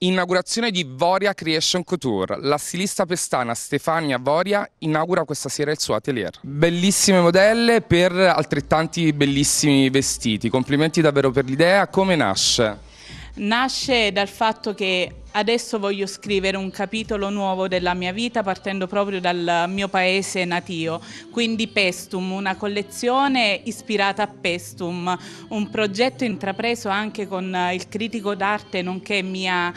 Inaugurazione di Voria Creation Couture. La stilista pestana Stefania Voria inaugura questa sera il suo atelier. Bellissime modelle per altrettanti bellissimi vestiti. Complimenti davvero per l'idea. Come nasce? Nasce dal fatto che adesso voglio scrivere un capitolo nuovo della mia vita partendo proprio dal mio paese natio, quindi Pestum, una collezione ispirata a Pestum, un progetto intrapreso anche con il critico d'arte nonché mia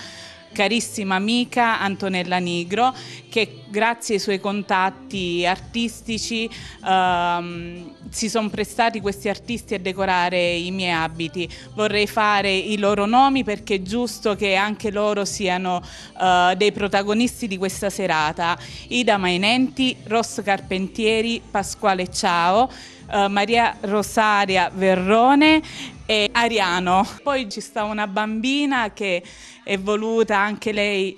carissima amica Antonella Nigro che grazie ai suoi contatti artistici ehm, si sono prestati questi artisti a decorare i miei abiti. Vorrei fare i loro nomi perché è giusto che anche loro siano eh, dei protagonisti di questa serata. Ida Mainenti, Ross Carpentieri, Pasquale Ciao, eh, Maria Rosaria Verrone e Ariano. Poi ci sta una bambina che è voluta anche lei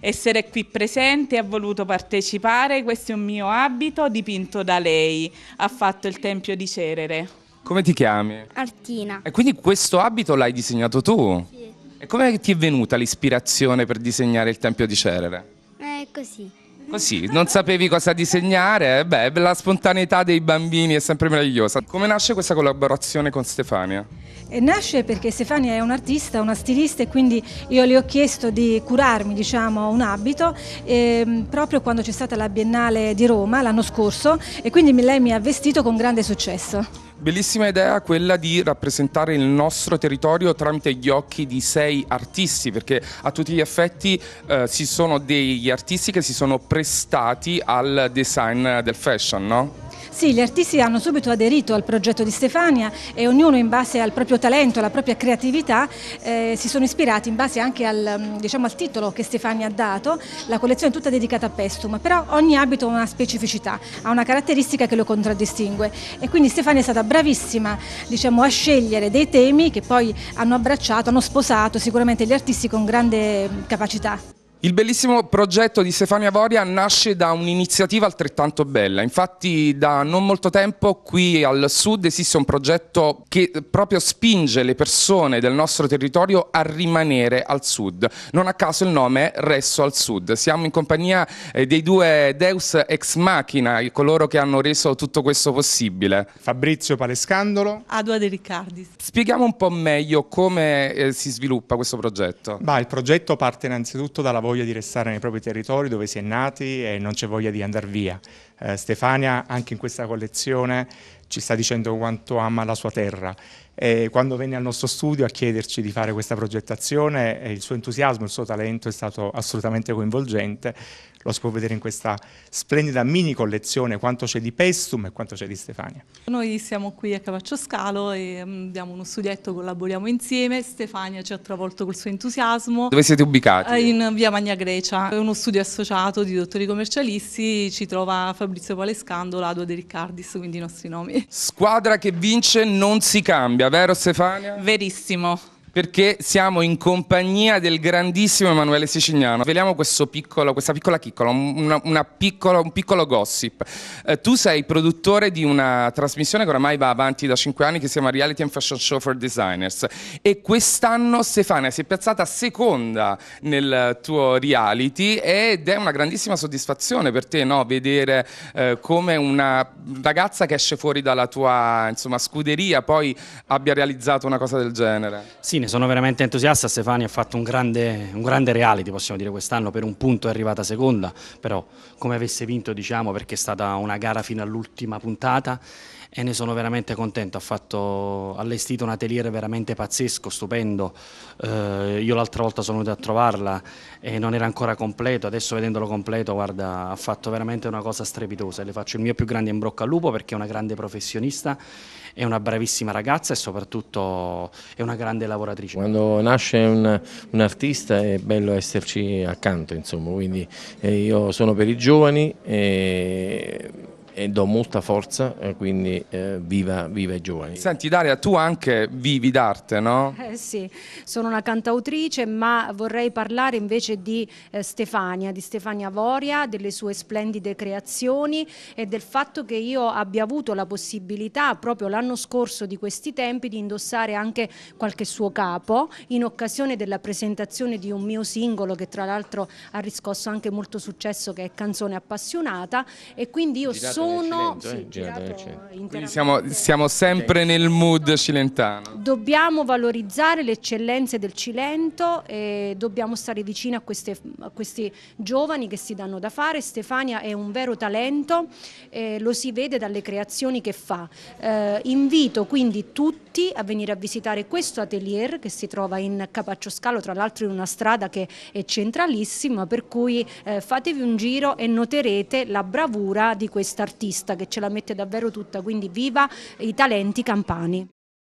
essere qui presente, ha voluto partecipare, questo è un mio abito dipinto da lei, ha fatto il Tempio di Cerere. Come ti chiami? Artina. E quindi questo abito l'hai disegnato tu? Sì. E come ti è venuta l'ispirazione per disegnare il Tempio di Cerere? Eh, così. Così, non sapevi cosa disegnare, eh? beh, la spontaneità dei bambini è sempre meravigliosa. Come nasce questa collaborazione con Stefania? Eh, nasce perché Stefania è un'artista, una stilista e quindi io le ho chiesto di curarmi diciamo, un abito eh, proprio quando c'è stata la Biennale di Roma l'anno scorso e quindi lei mi ha vestito con grande successo. Bellissima idea quella di rappresentare il nostro territorio tramite gli occhi di sei artisti, perché a tutti gli effetti eh, ci sono degli artisti che si sono prestati al design del fashion, no? Sì, gli artisti hanno subito aderito al progetto di Stefania e ognuno in base al proprio talento, alla propria creatività eh, si sono ispirati in base anche al, mm, diciamo, al titolo che Stefania ha dato, la collezione è tutta dedicata a Pestum, però ogni abito ha una specificità, ha una caratteristica che lo contraddistingue e quindi Stefania è stata bravissima diciamo, a scegliere dei temi che poi hanno abbracciato, hanno sposato sicuramente gli artisti con grande mm, capacità. Il bellissimo progetto di Stefania Voria nasce da un'iniziativa altrettanto bella, infatti da non molto tempo qui al sud esiste un progetto che proprio spinge le persone del nostro territorio a rimanere al sud, non a caso il nome è Resto al Sud, siamo in compagnia eh, dei due Deus ex machina, coloro che hanno reso tutto questo possibile. Fabrizio Palescandolo. Adua De Riccardi. Spieghiamo un po' meglio come eh, si sviluppa questo progetto. Bah, il progetto parte innanzitutto dalla voce voglia di restare nei propri territori dove si è nati e non c'è voglia di andare via. Eh, Stefania anche in questa collezione ci sta dicendo quanto ama la sua terra. E quando venne al nostro studio a chiederci di fare questa progettazione, eh, il suo entusiasmo, il suo talento è stato assolutamente coinvolgente. Lo si può vedere in questa splendida mini collezione quanto c'è di Pestum e quanto c'è di Stefania. Noi siamo qui a Cavaccio Scalo e mm, diamo uno studietto, collaboriamo insieme. Stefania ci ha travolto col suo entusiasmo. Dove siete ubicati? Eh, in via Magna Grecia. È uno studio associato di dottori commercialisti, ci trova Fabrizio Fabrizio Valescando, Lado De Riccardis, quindi i nostri nomi. Squadra che vince non si cambia, vero Stefania? Verissimo perché siamo in compagnia del grandissimo Emanuele Sicignano. Veliamo questa piccola chiccola, una, una piccola, un piccolo gossip. Eh, tu sei produttore di una trasmissione che oramai va avanti da 5 anni che si chiama Reality and Fashion Show for Designers e quest'anno Stefania si è piazzata seconda nel tuo reality ed è una grandissima soddisfazione per te no? vedere eh, come una ragazza che esce fuori dalla tua insomma, scuderia poi abbia realizzato una cosa del genere. Sì, ne sono veramente entusiasta, Stefani ha fatto un grande, un grande reality possiamo dire quest'anno, per un punto è arrivata seconda, però come avesse vinto diciamo perché è stata una gara fino all'ultima puntata e ne sono veramente contento, ha fatto, allestito un atelier veramente pazzesco, stupendo, eh, io l'altra volta sono venuto a trovarla e non era ancora completo, adesso vedendolo completo guarda ha fatto veramente una cosa strepitosa, le faccio il mio più grande in brocca al lupo perché è una grande professionista, è una bravissima ragazza e soprattutto è una grande lavoratrice lavoratrici. Quando nasce un, un artista è bello esserci accanto, insomma, quindi eh, io sono per i giovani. E eh, e do molta forza, eh, quindi eh, viva, viva, i giovani. Senti Daria, tu anche vivi d'arte, no? Eh sì, sono una cantautrice, ma vorrei parlare invece di eh, Stefania, di Stefania Voria, delle sue splendide creazioni e del fatto che io abbia avuto la possibilità proprio l'anno scorso di questi tempi di indossare anche qualche suo capo in occasione della presentazione di un mio singolo che tra l'altro ha riscosso anche molto successo che è Canzone appassionata e quindi io sono sono siamo, siamo, sempre nel mood cilentano. Dobbiamo valorizzare le eccellenze del Cilento e dobbiamo stare vicini a, queste, a questi giovani che si danno da fare. Stefania è un vero talento, eh, lo si vede dalle creazioni che fa. Eh, invito quindi tutti a venire a visitare questo atelier che si trova in Capaccio Scalo, tra l'altro in una strada che è centralissima, per cui eh, fatevi un giro e noterete la bravura di quest'artista artista che ce la mette davvero tutta, quindi viva i talenti campani.